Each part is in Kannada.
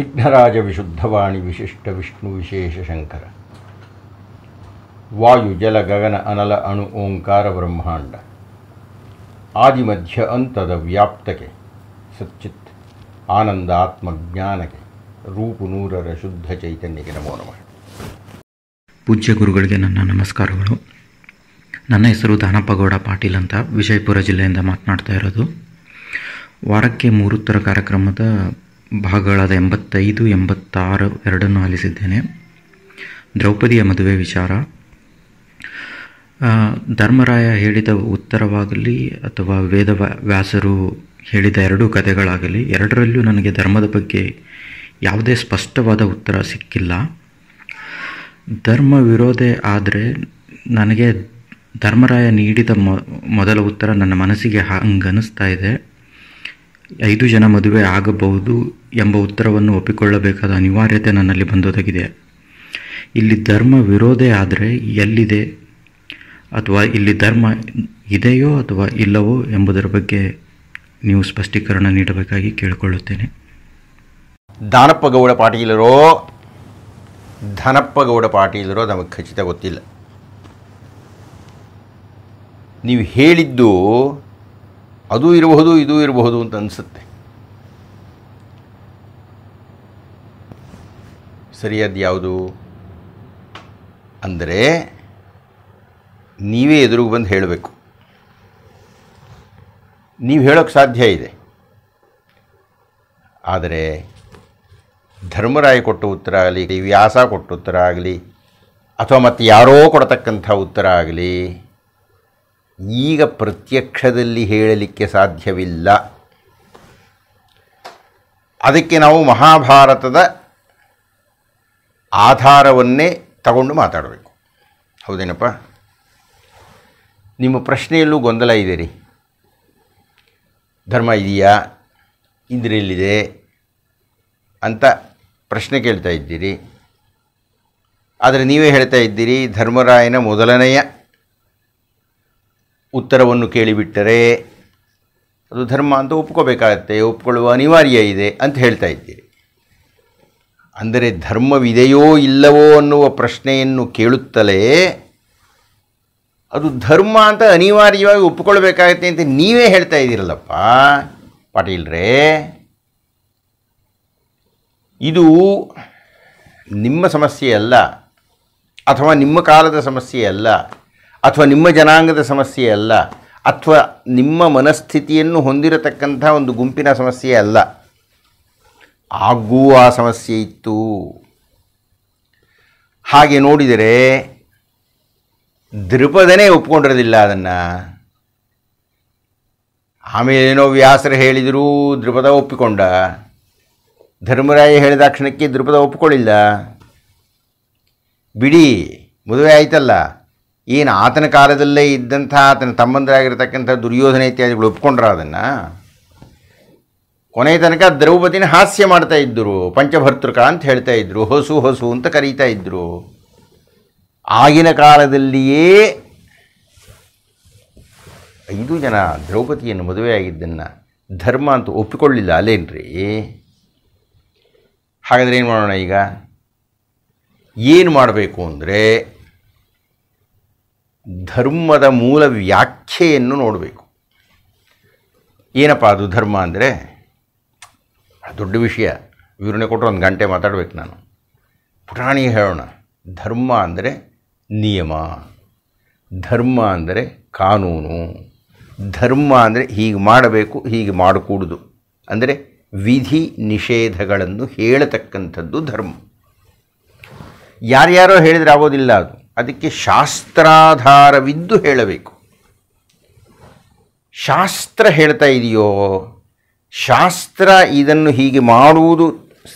ವಿಘ್ನರಾಜ ವಿಶುದ್ಧವಾಣಿ ವಿಶಿಷ್ಟ ವಿಷ್ಣು ವಿಶೇಷ ಶಂಕರ ವಾಯು ಜಲ ಗಗನ ಅನಲ ಅಣು ಓಂಕಾರ ಬ್ರಹ್ಮಾಂಡ ಮಧ್ಯ ಅಂತದ ವ್ಯಾಪ್ತಕೆ ಸಚ್ಚಿತ್ ಆನಂದ ಆತ್ಮಜ್ಞಾನಕ್ಕೆ ರೂಪು ನೂರರ ಶುದ್ಧ ಚೈತನ್ಯಕ್ಕೆ ನಮೋ ನಮಃ ಪೂಜ್ಯ ಗುರುಗಳಿಗೆ ನನ್ನ ನಮಸ್ಕಾರಗಳು ನನ್ನ ಹೆಸರು ದಾನಪ್ಪಗೌಡ ಪಾಟೀಲ್ ಅಂತ ವಿಜಯಪುರ ಜಿಲ್ಲೆಯಿಂದ ಮಾತನಾಡ್ತಾ ಇರೋದು ವಾರಕ್ಕೆ ಮೂರುತ್ತರ ಕಾರ್ಯಕ್ರಮದ ಭಾಗಗಳಾದ ಎಂಬತ್ತೈದು ಎಂಬತ್ತಾರು ಎರಡನ್ನು ಆಲಿಸಿದ್ದೇನೆ ದ್ರೌಪದಿಯ ಮದುವೆ ವಿಚಾರ ಧರ್ಮರಾಯ ಹೇಳಿದ ಉತ್ತರವಾಗಲಿ ಅಥವಾ ವೇದ ವ್ಯಾಸರು ಹೇಳಿದ ಎರಡೂ ಕಥೆಗಳಾಗಲಿ ಎರಡರಲ್ಲೂ ನನಗೆ ಧರ್ಮದ ಬಗ್ಗೆ ಯಾವುದೇ ಸ್ಪಷ್ಟವಾದ ಉತ್ತರ ಸಿಕ್ಕಿಲ್ಲ ಧರ್ಮ ವಿರೋಧ ಆದರೆ ನನಗೆ ಧರ್ಮರಾಯ ನೀಡಿದ ಮೊದಲ ಉತ್ತರ ನನ್ನ ಮನಸ್ಸಿಗೆ ಹಂಗನಿಸ್ತಾ ಇದೆ ಐದು ಜನ ಮದುವೆ ಆಗಬಹುದು ಎಂಬ ಉತ್ತರವನ್ನು ಒಪ್ಪಿಕೊಳ್ಳಬೇಕಾದ ಅನಿವಾರ್ಯತೆ ನನ್ನಲ್ಲಿ ಬಂದೊದಗಿದೆ ಇಲ್ಲಿ ಧರ್ಮ ವಿರೋಧೇ ಆದರೆ ಎಲ್ಲಿದೆ ಅಥವಾ ಇಲ್ಲಿ ಧರ್ಮ ಇದೆಯೋ ಅಥವಾ ಇಲ್ಲವೋ ಎಂಬುದರ ಬಗ್ಗೆ ನೀವು ಸ್ಪಷ್ಟೀಕರಣ ನೀಡಬೇಕಾಗಿ ಕೇಳಿಕೊಳ್ಳುತ್ತೇನೆ ದಾನಪ್ಪ ಗೌಡ ಪಾಟೀಲರೋ ಗೌಡ ಪಾಟೀಲರೋ ನಮಗೆ ಖಚಿತ ಗೊತ್ತಿಲ್ಲ ನೀವು ಹೇಳಿದ್ದು ಅದೂ ಇರಬಹುದು ಇದೂ ಇರಬಹುದು ಅಂತ ಅನಿಸುತ್ತೆ ಸರಿಯಾದ ಯಾವುದು ಅಂದರೆ ನೀವೇ ಎದುರುಗು ಬಂದು ಹೇಳಬೇಕು ನೀವು ಹೇಳೋಕ್ಕೆ ಸಾಧ್ಯ ಇದೆ ಆದರೆ ಧರ್ಮರಾಯ ಕೊಟ್ಟ ಉತ್ತರ ಆಗಲಿ ವ್ಯಾಸ ಕೊಟ್ಟ ಉತ್ತರ ಆಗಲಿ ಅಥವಾ ಮತ್ತೆ ಯಾರೋ ಕೊಡತಕ್ಕಂಥ ಉತ್ತರ ಆಗಲಿ ಈಗ ಪ್ರತ್ಯಕ್ಷದಲ್ಲಿ ಹೇಳಲಿಕ್ಕೆ ಸಾಧ್ಯವಿಲ್ಲ ಅದಕ್ಕೆ ನಾವು ಮಹಾಭಾರತದ ಆಧಾರವನ್ನೇ ತಗೊಂಡು ಮಾತಾಡಬೇಕು ಹೌದೇನಪ್ಪ ನಿಮ್ಮ ಪ್ರಶ್ನೆಯಲ್ಲೂ ಗೊಂದಲ ಇದೆ ರೀ ಧರ್ಮ ಇದೆಯಾ ಇಂದ್ರಿಯಲ್ಲಿದೆ ಅಂತ ಪ್ರಶ್ನೆ ಕೇಳ್ತಾ ಇದ್ದೀರಿ ಆದರೆ ನೀವೇ ಹೇಳ್ತಾ ಇದ್ದೀರಿ ಧರ್ಮರಾಯನ ಮೊದಲನೆಯ ಉತ್ತರವನ್ನು ಕೇಳಿಬಿಟ್ಟರೆ ಅದು ಧರ್ಮ ಅಂತ ಒಪ್ಕೋಬೇಕಾಗತ್ತೆ ಒಪ್ಕೊಳ್ಳುವ ಅನಿವಾರ್ಯ ಇದೆ ಅಂತ ಹೇಳ್ತಾ ಇದ್ದೀರಿ ಅಂದರೆ ಧರ್ಮವಿದೆಯೋ ಇಲ್ಲವೋ ಅನ್ನುವ ಪ್ರಶ್ನೆಯನ್ನು ಕೇಳುತ್ತಲೇ ಅದು ಧರ್ಮ ಅಂತ ಅನಿವಾರ್ಯವಾಗಿ ಒಪ್ಪಿಕೊಳ್ಬೇಕಾಗತ್ತೆ ಅಂತ ನೀವೇ ಹೇಳ್ತಾ ಇದ್ದೀರಲ್ಲಪ್ಪ ಪಾಟೀಲ್ರೇ ಇದು ನಿಮ್ಮ ಸಮಸ್ಯೆ ಅಲ್ಲ ಅಥವಾ ನಿಮ್ಮ ಕಾಲದ ಸಮಸ್ಯೆ ಅಲ್ಲ ಅಥವಾ ನಿಮ್ಮ ಜನಾಂಗದ ಸಮಸ್ಯೆ ಅಲ್ಲ ಅಥವಾ ನಿಮ್ಮ ಮನಸ್ಥಿತಿಯನ್ನು ಹೊಂದಿರತಕ್ಕಂಥ ಒಂದು ಗುಂಪಿನ ಸಮಸ್ಯೆ ಅಲ್ಲ ಆಗೂ ಆ ಸಮಸ್ಯೆ ಇತ್ತು ಹಾಗೆ ನೋಡಿದರೆ ದೃಪದನೇ ಒಪ್ಕೊಂಡಿರೋದಿಲ್ಲ ಅದನ್ನು ಆಮೇಲೇನೋ ವ್ಯಾಸರು ಹೇಳಿದರೂ ದೃಪದ ಒಪ್ಪಿಕೊಂಡ ಧರ್ಮರಾಯ ಹೇಳಿದ ಕ್ಷಣಕ್ಕೆ ದೃಪದ ಒಪ್ಪಿಕೊಳ್ಳಿಲ್ಲ ಬಿಡಿ ಮದುವೆ ಆಯಿತಲ್ಲ ಏನು ಆತನ ಕಾಲದಲ್ಲೇ ಇದ್ದಂಥ ಆತನ ತಮ್ಮಂದರಾಗಿರ್ತಕ್ಕಂಥ ದುರ್ಯೋಧನ ಇತ್ಯಾದಿಗಳು ಒಪ್ಕೊಂಡ್ರ ಅದನ್ನು ಕೊನೆಯ ತನಕ ದ್ರೌಪದಿನ ಹಾಸ್ಯ ಮಾಡ್ತಾ ಇದ್ದರು ಪಂಚಭರ್ತೃಕ ಅಂತ ಹೇಳ್ತಾ ಇದ್ದರು ಹೊಸು ಹೊಸು ಅಂತ ಕರೀತಾ ಇದ್ದರು ಆಗಿನ ಕಾಲದಲ್ಲಿಯೇ ಐದು ಜನ ದ್ರೌಪದಿಯನ್ನು ಮದುವೆಯಾಗಿದ್ದನ್ನು ಧರ್ಮ ಅಂತ ಒಪ್ಪಿಕೊಳ್ಳಿಲ್ಲ ಅಲ್ಲೇನ್ರಿ ಹಾಗಾದರೆ ಏನು ಮಾಡೋಣ ಈಗ ಏನು ಮಾಡಬೇಕು ಅಂದರೆ ಧರ್ಮದ ಮೂಲ ವ್ಯಾಖ್ಯೆಯನ್ನು ನೋಡಬೇಕು ಏನಪ್ಪ ಅದು ಧರ್ಮ ಅಂದರೆ ದೊಡ್ಡ ವಿಷಯ ವಿವರಣೆ ಕೊಟ್ಟರೆ ಒಂದು ಗಂಟೆ ಮಾತಾಡಬೇಕು ನಾನು ಪುಟಾಣಿ ಹೇಳೋಣ ಧರ್ಮ ಅಂದರೆ ನಿಯಮ ಧರ್ಮ ಅಂದರೆ ಕಾನೂನು ಧರ್ಮ ಅಂದರೆ ಹೀಗೆ ಮಾಡಬೇಕು ಹೀಗೆ ಮಾಡಕೂಡುದು ಅಂದರೆ ವಿಧಿ ನಿಷೇಧಗಳನ್ನು ಹೇಳತಕ್ಕಂಥದ್ದು ಧರ್ಮ ಯಾರ್ಯಾರೋ ಹೇಳಿದ್ರೆ ಆಗೋದಿಲ್ಲ ಅದು ಅದಕ್ಕೆ ಶಾಸ್ತ್ರಾಧಾರವಿದ್ದು ಹೇಳಬೇಕು ಶಾಸ್ತ್ರ ಹೇಳ್ತಾ ಇದೆಯೋ ಶಾಸ್ತ್ರ ಇದನ್ನು ಹೀಗೆ ಮಾಡುವುದು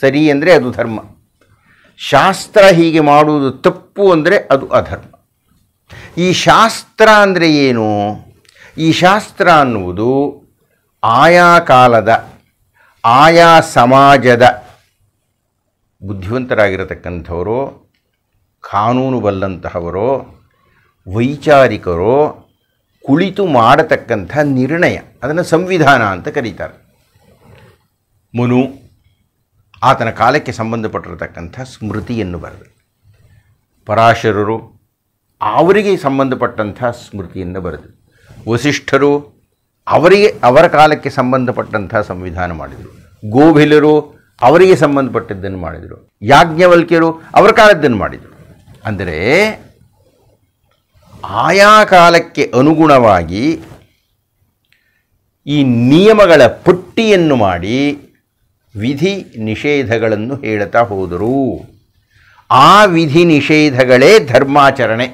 ಸರಿ ಅಂದರೆ ಅದು ಧರ್ಮ ಶಾಸ್ತ್ರ ಹೀಗೆ ಮಾಡುವುದು ತಪ್ಪು ಅಂದರೆ ಅದು ಅಧರ್ಮ ಈ ಶಾಸ್ತ್ರ ಅಂದರೆ ಏನು ಈ ಶಾಸ್ತ್ರ ಅನ್ನುವುದು ಆಯಾ ಕಾಲದ ಆಯಾ ಸಮಾಜದ ಬುದ್ಧಿವಂತರಾಗಿರತಕ್ಕಂಥವರು ಕಾನೂನು ಬಲ್ಲಂತಹವರೋ ವೈಚಾರಿಕರೋ ಕುಳಿತು ಮಾಡತಕ್ಕಂಥ ನಿರ್ಣಯ ಅದನ್ನು ಸಂವಿಧಾನ ಅಂತ ಕರೀತಾರೆ ಮುನು ಆತನ ಕಾಲಕ್ಕೆ ಸಂಬಂಧಪಟ್ಟಿರತಕ್ಕಂಥ ಸ್ಮೃತಿಯನ್ನು ಬರೆದರು ಪರಾಶರರು ಅವರಿಗೆ ಸಂಬಂಧಪಟ್ಟಂಥ ಸ್ಮೃತಿಯನ್ನು ಬರೆದರು ವಸಿಷ್ಠರು ಅವರಿಗೆ ಅವರ ಕಾಲಕ್ಕೆ ಸಂಬಂಧಪಟ್ಟಂಥ ಸಂವಿಧಾನ ಮಾಡಿದರು ಗೋಭಿಲರು ಅವರಿಗೆ ಸಂಬಂಧಪಟ್ಟದ್ದನ್ನು ಮಾಡಿದರು ಯಾಜ್ಞವಲ್ಕ್ಯರು ಅವರ ಕಾಲದ್ದನ್ನು ಮಾಡಿದರು ಅಂದರೆ ಆಯಾ ಕಾಲಕ್ಕೆ ಅನುಗುಣವಾಗಿ ಈ ನಿಯಮಗಳ ಪಟ್ಟಿಯನ್ನು ಮಾಡಿ ವಿಧಿ ನಿಷೇಧಗಳನ್ನು ಹೇಳ್ತಾ ಹೋದರು ಆ ವಿಧಿ ನಿಷೇಧಗಳೇ ಧರ್ಮಾಚರಣೆ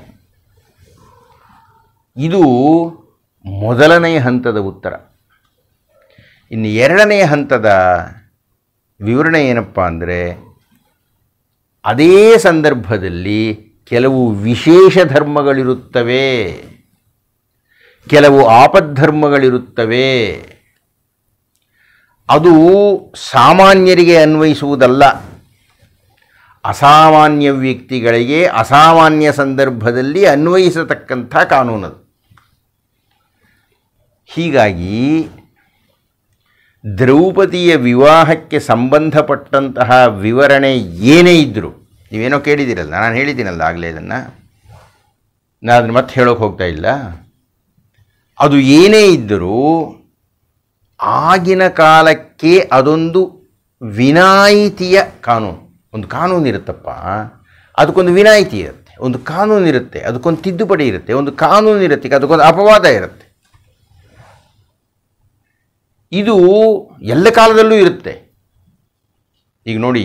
ಇದು ಮೊದಲನೆಯ ಹಂತದ ಉತ್ತರ ಇನ್ನು ಎರಡನೆಯ ಹಂತದ ವಿವರಣೆ ಏನಪ್ಪ ಅಂದರೆ ಅದೇ ಸಂದರ್ಭದಲ್ಲಿ ಕೆಲವು ವಿಶೇಷ ಧರ್ಮಗಳಿರುತ್ತವೆ ಕೆಲವು ಆಪದ್ಧರ್ಮಗಳಿರುತ್ತವೆ ಅದು ಸಾಮಾನ್ಯರಿಗೆ ಅನ್ವಯಿಸುವುದಲ್ಲ ಅಸಾಮಾನ್ಯ ವ್ಯಕ್ತಿಗಳಿಗೆ ಅಸಾಮಾನ್ಯ ಸಂದರ್ಭದಲ್ಲಿ ಅನ್ವಯಿಸತಕ್ಕಂಥ ಕಾನೂನದು ಹೀಗಾಗಿ ದ್ರೌಪದಿಯ ವಿವಾಹಕ್ಕೆ ಸಂಬಂಧಪಟ್ಟಂತಹ ವಿವರಣೆ ಏನೇ ಇದ್ದರೂ ನೀವೇನೋ ಕೇಳಿದ್ದೀರಲ್ಲ ನಾನು ಹೇಳಿದ್ದೀನಲ್ಲ ಆಗಲೇ ಇದನ್ನು ನಾನು ಅದನ್ನು ಮತ್ತೆ ಹೇಳೋಕೆ ಹೋಗ್ತಾ ಇಲ್ಲ ಅದು ಏನೇ ಇದ್ದರೂ ಆಗಿನ ಕಾಲಕ್ಕೆ ಅದೊಂದು ವಿನಾಯಿತಿಯ ಕಾನೂನು ಒಂದು ಕಾನೂನು ಇರುತ್ತಪ್ಪ ಅದಕ್ಕೊಂದು ವಿನಾಯಿತಿ ಇರುತ್ತೆ ಒಂದು ಕಾನೂನು ಇರುತ್ತೆ ಅದಕ್ಕೊಂದು ತಿದ್ದುಪಡಿ ಇರುತ್ತೆ ಒಂದು ಕಾನೂನು ಇರುತ್ತೆ ಅದಕ್ಕೊಂದು ಅಪವಾದ ಇರುತ್ತೆ ಇದು ಎಲ್ಲ ಕಾಲದಲ್ಲೂ ಇರುತ್ತೆ ಈಗ ನೋಡಿ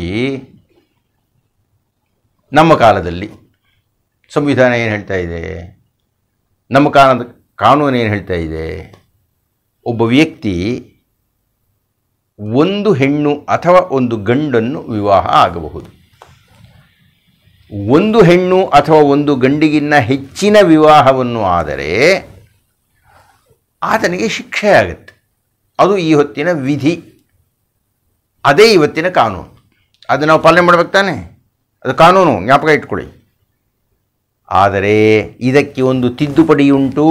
ನಮ್ಮ ಕಾಲದಲ್ಲಿ ಸಂವಿಧಾನ ಏನು ಹೇಳ್ತಾ ಇದೆ ನಮ್ಮ ಕಾಲದ ಕಾನೂನು ಏನು ಹೇಳ್ತಾ ಇದೆ ಒಬ್ಬ ವ್ಯಕ್ತಿ ಒಂದು ಹೆಣ್ಣು ಅಥವಾ ಒಂದು ಗಂಡನ್ನು ವಿವಾಹ ಆಗಬಹುದು ಒಂದು ಹೆಣ್ಣು ಅಥವಾ ಒಂದು ಗಂಡಿಗಿನ್ನ ಹೆಚ್ಚಿನ ವಿವಾಹವನ್ನು ಆದರೆ ಆತನಿಗೆ ಶಿಕ್ಷೆ ಆಗುತ್ತೆ ಅದು ಈ ಹೊತ್ತಿನ ವಿಧಿ ಅದೇ ಇವತ್ತಿನ ಕಾನೂನು ಅದು ನಾವು ಪಾಲನೆ ಮಾಡ್ಬೇಕು ತಾನೆ ಅದು ಕಾನೂನು ಜ್ಞಾಪಕ ಇಟ್ಕೊಳ್ಳಿ ಆದರೆ ಇದಕ್ಕೆ ಒಂದು ತಿದ್ದುಪಡಿ ಉಂಟು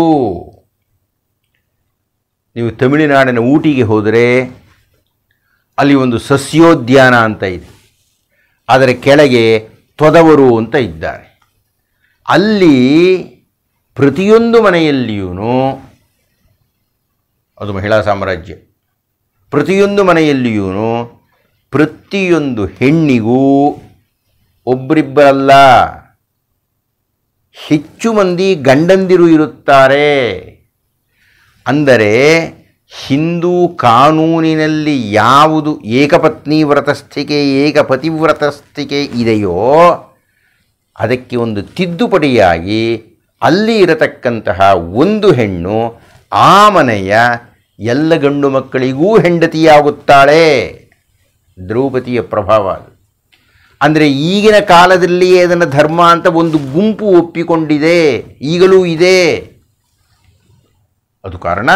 ನೀವು ತಮಿಳುನಾಡಿನ ಊಟಿಗೆ ಹೋದರೆ ಅಲ್ಲಿ ಒಂದು ಸಸ್ಯೋದ್ಯಾನ ಅಂತ ಇದೆ ಅದರ ಕೆಳಗೆ ತೊದವರು ಅಂತ ಇದ್ದಾರೆ ಅಲ್ಲಿ ಪ್ರತಿಯೊಂದು ಮನೆಯಲ್ಲಿಯೂ ಅದು ಮಹಿಳಾ ಸಾಮ್ರಾಜ್ಯ ಪ್ರತಿಯೊಂದು ಮನೆಯಲ್ಲಿಯೂ ಪ್ರತಿಯೊಂದು ಹೆಣ್ಣಿಗೂ ಒಬ್ಬರಿಬ್ಬರಲ್ಲ ಹೆಚ್ಚು ಮಂದಿ ಗಂಡಂದಿರು ಇರುತ್ತಾರೆ ಅಂದರೆ ಹಿಂದೂ ಕಾನೂನಿನಲ್ಲಿ ಯಾವುದು ಏಕಪತ್ನಿ ವ್ರತಸ್ಥಿಕೆ ವ್ರತಸ್ಥಿಕೆ ಇದೆಯೋ ಅದಕ್ಕೆ ಒಂದು ತಿದ್ದುಪಡಿಯಾಗಿ ಅಲ್ಲಿ ಇರತಕ್ಕಂತಹ ಒಂದು ಹೆಣ್ಣು ಆ ಮನೆಯ ಎಲ್ಲ ಗಂಡು ಮಕ್ಕಳಿಗೂ ಹೆಂಡತಿಯಾಗುತ್ತಾಳೆ ದ್ರೌಪದಿಯ ಪ್ರಭಾವ ಅದು ಅಂದರೆ ಈಗಿನ ಕಾಲದಲ್ಲಿಯೇ ಅದನ್ನು ಧರ್ಮ ಅಂತ ಒಂದು ಗುಂಪು ಒಪ್ಪಿಕೊಂಡಿದೆ ಈಗಲೂ ಇದೆ ಅದು ಕಾರಣ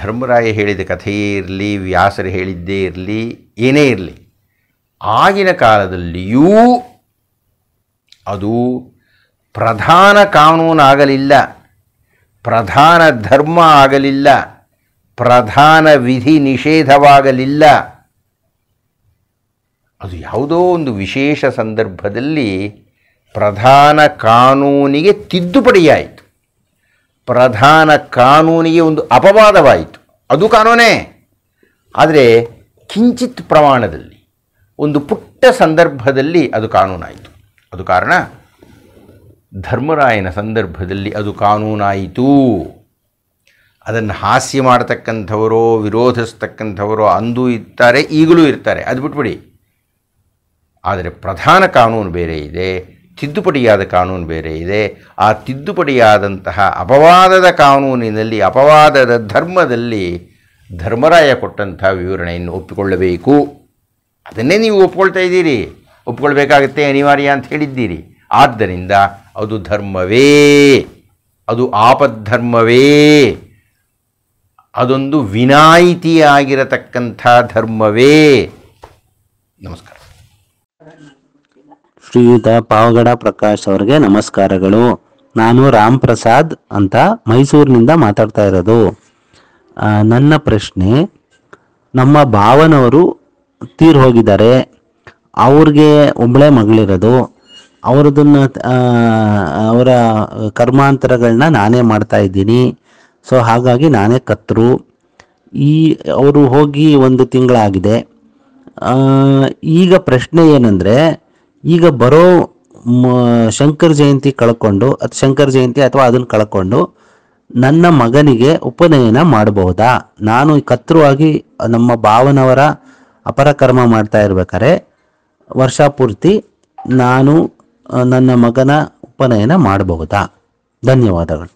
ಧರ್ಮರಾಯ ಹೇಳಿದ ಕಥೆಯೇ ಇರಲಿ ವ್ಯಾಸರು ಹೇಳಿದ್ದೇ ಇರಲಿ ಏನೇ ಇರಲಿ ಆಗಿನ ಕಾಲದಲ್ಲಿಯೂ ಅದು ಪ್ರಧಾನ ಕಾನೂನಾಗಲಿಲ್ಲ ಪ್ರಧಾನ ಧರ್ಮ ಆಗಲಿಲ್ಲ ಪ್ರಧಾನ ವಿಧಿ ನಿಷೇಧವಾಗಲಿಲ್ಲ ಅದು ಯಾವುದೋ ಒಂದು ವಿಶೇಷ ಸಂದರ್ಭದಲ್ಲಿ ಪ್ರಧಾನ ಕಾನೂನಿಗೆ ತಿದ್ದುಪಡಿಯಾಯಿತು ಪ್ರಧಾನ ಕಾನೂನಿಗೆ ಒಂದು ಅಪವಾದವಾಯಿತು ಅದು ಕಾನೂನೇ ಆದರೆ ಕಿಂಚಿತ್ ಪ್ರಮಾಣದಲ್ಲಿ ಒಂದು ಪುಟ್ಟ ಸಂದರ್ಭದಲ್ಲಿ ಅದು ಕಾನೂನಾಯಿತು ಅದು ಕಾರಣ ಧರ್ಮರಾಯನ ಸಂದರ್ಭದಲ್ಲಿ ಅದು ಕಾನೂನಾಯಿತು ಅದನ್ನು ಹಾಸ್ಯ ಮಾಡತಕ್ಕಂಥವರೋ ವಿರೋಧಿಸ್ತಕ್ಕಂಥವರೋ ಅಂದೂ ಇರ್ತಾರೆ ಈಗಲೂ ಇರ್ತಾರೆ ಅದು ಬಿಟ್ಬಿಡಿ ಆದರೆ ಪ್ರಧಾನ ಕಾನೂನು ಬೇರೆ ಇದೆ ತಿದ್ದುಪಡಿಯಾದ ಕಾನೂನು ಬೇರೆ ಇದೆ ಆ ತಿದ್ದುಪಡಿಯಾದಂತಹ ಅಪವಾದದ ಕಾನೂನಿನಲ್ಲಿ ಅಪವಾದದ ಧರ್ಮದಲ್ಲಿ ಧರ್ಮರಾಯ ಕೊಟ್ಟಂತಹ ವಿವರಣೆಯನ್ನು ಒಪ್ಪಿಕೊಳ್ಳಬೇಕು ಅದನ್ನೇ ನೀವು ಒಪ್ಪಿಕೊಳ್ತಾ ಇದ್ದೀರಿ ಒಪ್ಪಿಕೊಳ್ಬೇಕಾಗತ್ತೆ ಅನಿವಾರ್ಯ ಅಂತ ಹೇಳಿದ್ದೀರಿ ಆದ್ದರಿಂದ ಅದು ಧರ್ಮವೇ ಅದು ಆಪದ್ಧರ್ಮವೇ ಅದೊಂದು ವಿನಾಯಿತಿಯಾಗಿರತಕ್ಕಂಥ ಧರ್ಮವೇ ನಮಸ್ಕಾರ ಶ್ರೀಯುತ ಪಾವಗಡ ಪ್ರಕಾಶ್ ಅವರಿಗೆ ನಮಸ್ಕಾರಗಳು ನಾನು ರಾಮ್ ಪ್ರಸಾದ್ ಅಂತ ಮೈಸೂರಿನಿಂದ ಮಾತಾಡ್ತಾ ಇರೋದು ನನ್ನ ಪ್ರಶ್ನೆ ನಮ್ಮ ಭಾವನವರು ತೀರ್ ಹೋಗಿದ್ದಾರೆ ಅವ್ರಿಗೆ ಒಬ್ಬಳೆ ಮಗಳಿರೋದು ಅವರದನ್ನು ಅವರ ಕರ್ಮಾಂತರಗಳನ್ನ ನಾನೇ ಮಾಡ್ತಾ ಇದ್ದೀನಿ ಸೊ ಹಾಗಾಗಿ ನಾನೇ ಕತ್ರು ಈ ಅವರು ಹೋಗಿ ಒಂದು ತಿಂಗಳಾಗಿದೆ ಈಗ ಪ್ರಶ್ನೆ ಏನಂದರೆ ಈಗ ಬರೋ ಶಂಕರ್ ಜಯಂತಿ ಕಳ್ಕೊಂಡು ಅದು ಶಂಕರ್ ಜಯಂತಿ ಅಥವಾ ಅದನ್ನು ಕಳ್ಕೊಂಡು ನನ್ನ ಮಗನಿಗೆ ಉಪನಯನ ಮಾಡಬಹುದಾ ನಾನು ಕತ್ರುವಾಗಿ ನಮ್ಮ ಭಾವನವರ ಅಪರಕರ್ಮ ಮಾಡ್ತಾ ಇರ್ಬೇಕಾರೆ ವರ್ಷ ಪೂರ್ತಿ ನಾನು ನನ್ನ ಮಗನ ಉಪನಯನ ಮಾಡಬಹುದಾ ಧನ್ಯವಾದಗಳು